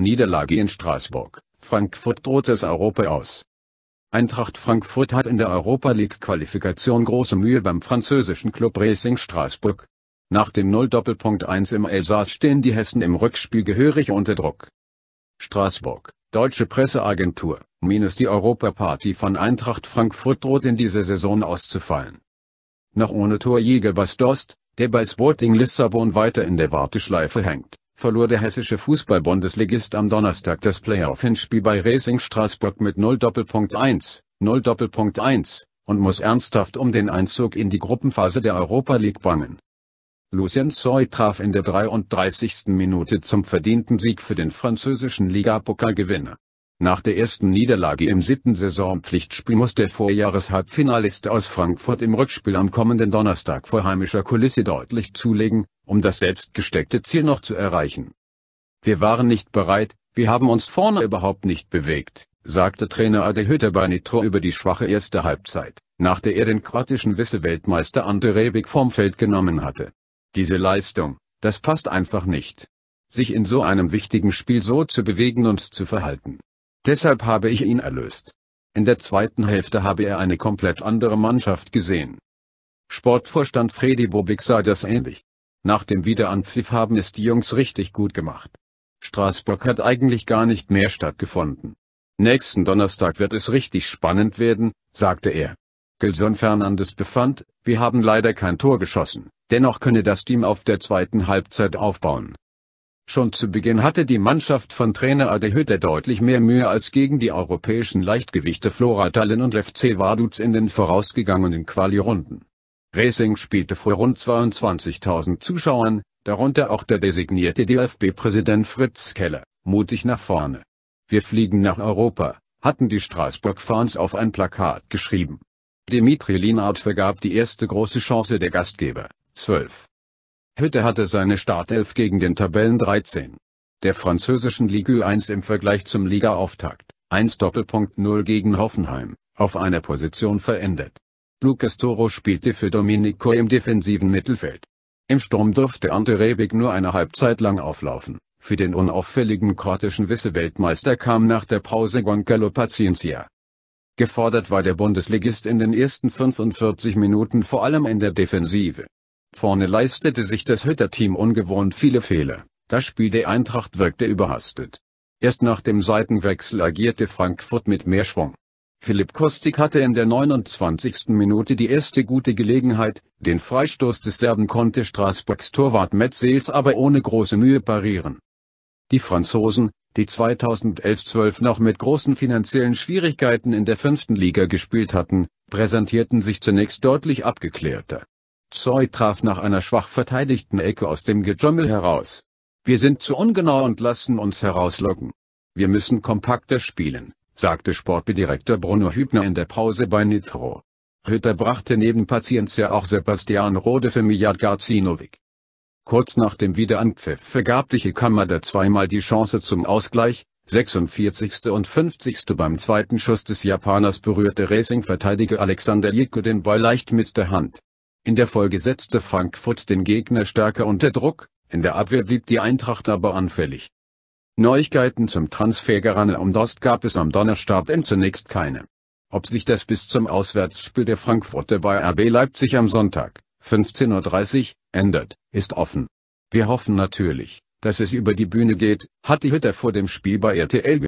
Niederlage in Straßburg, Frankfurt droht es Europa aus. Eintracht Frankfurt hat in der Europa League Qualifikation große Mühe beim französischen Club Racing Straßburg. Nach dem 0-1 im Elsass stehen die Hessen im Rückspiel gehörig unter Druck. Straßburg, deutsche Presseagentur, minus die Europaparty von Eintracht Frankfurt droht in dieser Saison auszufallen. Noch ohne Torjäger Bastost, der bei Sporting Lissabon weiter in der Warteschleife hängt verlor der hessische Fußball-Bundesligist am Donnerstag das Playoff-Hinspiel bei Racing Straßburg mit 0 0 Doppelpunkt 1, Doppelpunkt 1, und muss ernsthaft um den Einzug in die Gruppenphase der Europa League bangen. Lucien Soy traf in der 33. Minute zum verdienten Sieg für den französischen Ligapokalgewinner. Nach der ersten Niederlage im siebten Saisonpflichtspiel muss der Vorjahres-Halbfinalist aus Frankfurt im Rückspiel am kommenden Donnerstag vor heimischer Kulisse deutlich zulegen, um das selbst gesteckte Ziel noch zu erreichen. Wir waren nicht bereit, wir haben uns vorne überhaupt nicht bewegt, sagte Trainer Ade Hütter bei Nitro über die schwache erste Halbzeit, nach der er den kroatischen Wisse-Weltmeister Ante Rebic vom Feld genommen hatte. Diese Leistung, das passt einfach nicht. Sich in so einem wichtigen Spiel so zu bewegen und zu verhalten. Deshalb habe ich ihn erlöst. In der zweiten Hälfte habe er eine komplett andere Mannschaft gesehen. Sportvorstand Freddy Bobic sah das ähnlich. Nach dem Wiederanpfiff haben es die Jungs richtig gut gemacht. Straßburg hat eigentlich gar nicht mehr stattgefunden. Nächsten Donnerstag wird es richtig spannend werden, sagte er. Gelson Fernandes befand, wir haben leider kein Tor geschossen, dennoch könne das Team auf der zweiten Halbzeit aufbauen. Schon zu Beginn hatte die Mannschaft von Trainer Adehütter deutlich mehr Mühe als gegen die europäischen Leichtgewichte Flora Tallinn und FC Vaduz in den vorausgegangenen Quali-Runden. Racing spielte vor rund 22.000 Zuschauern, darunter auch der designierte DFB-Präsident Fritz Keller, mutig nach vorne. Wir fliegen nach Europa, hatten die Straßburg-Fans auf ein Plakat geschrieben. Dimitri Linard vergab die erste große Chance der Gastgeber, 12. Hütte hatte seine Startelf gegen den Tabellen 13 der französischen Ligue 1 im Vergleich zum Liga-Auftakt, 1 Doppelpunkt 0 gegen Hoffenheim auf einer Position verändert. Lucas Toro spielte für Dominico im defensiven Mittelfeld. Im Sturm durfte Ante Rebic nur eine Halbzeit lang auflaufen. Für den unauffälligen kroatischen Wisse-Weltmeister kam nach der Pause Goncalo Paciencia. Gefordert war der Bundesligist in den ersten 45 Minuten vor allem in der Defensive. Vorne leistete sich das Hütter-Team ungewohnt viele Fehler, das Spiel der Eintracht wirkte überhastet. Erst nach dem Seitenwechsel agierte Frankfurt mit mehr Schwung. Philipp Kostik hatte in der 29. Minute die erste gute Gelegenheit, den Freistoß des Serben konnte Straßburgs Torwart Metzels aber ohne große Mühe parieren. Die Franzosen, die 2011-12 noch mit großen finanziellen Schwierigkeiten in der fünften Liga gespielt hatten, präsentierten sich zunächst deutlich abgeklärter. Zoy traf nach einer schwach verteidigten Ecke aus dem Getümmel heraus. Wir sind zu ungenau und lassen uns herauslocken. Wir müssen kompakter spielen sagte Sportdirektor Bruno Hübner in der Pause bei Nitro. Hütter brachte neben Paciencia auch Sebastian Rode für Mijad Garcinovic. Kurz nach dem Wiederanpfiff vergab die Kamada zweimal die Chance zum Ausgleich, 46. und 50. beim zweiten Schuss des Japaners berührte Racing-Verteidiger Alexander Jiko den Ball leicht mit der Hand. In der Folge setzte Frankfurt den Gegner stärker unter Druck, in der Abwehr blieb die Eintracht aber anfällig. Neuigkeiten zum Transfer um Dost gab es am Donnerstag Donnerstagabend zunächst keine. Ob sich das bis zum Auswärtsspiel der Frankfurter bei RB Leipzig am Sonntag, 15.30 Uhr, ändert, ist offen. Wir hoffen natürlich, dass es über die Bühne geht, hat die Hütter vor dem Spiel bei RTL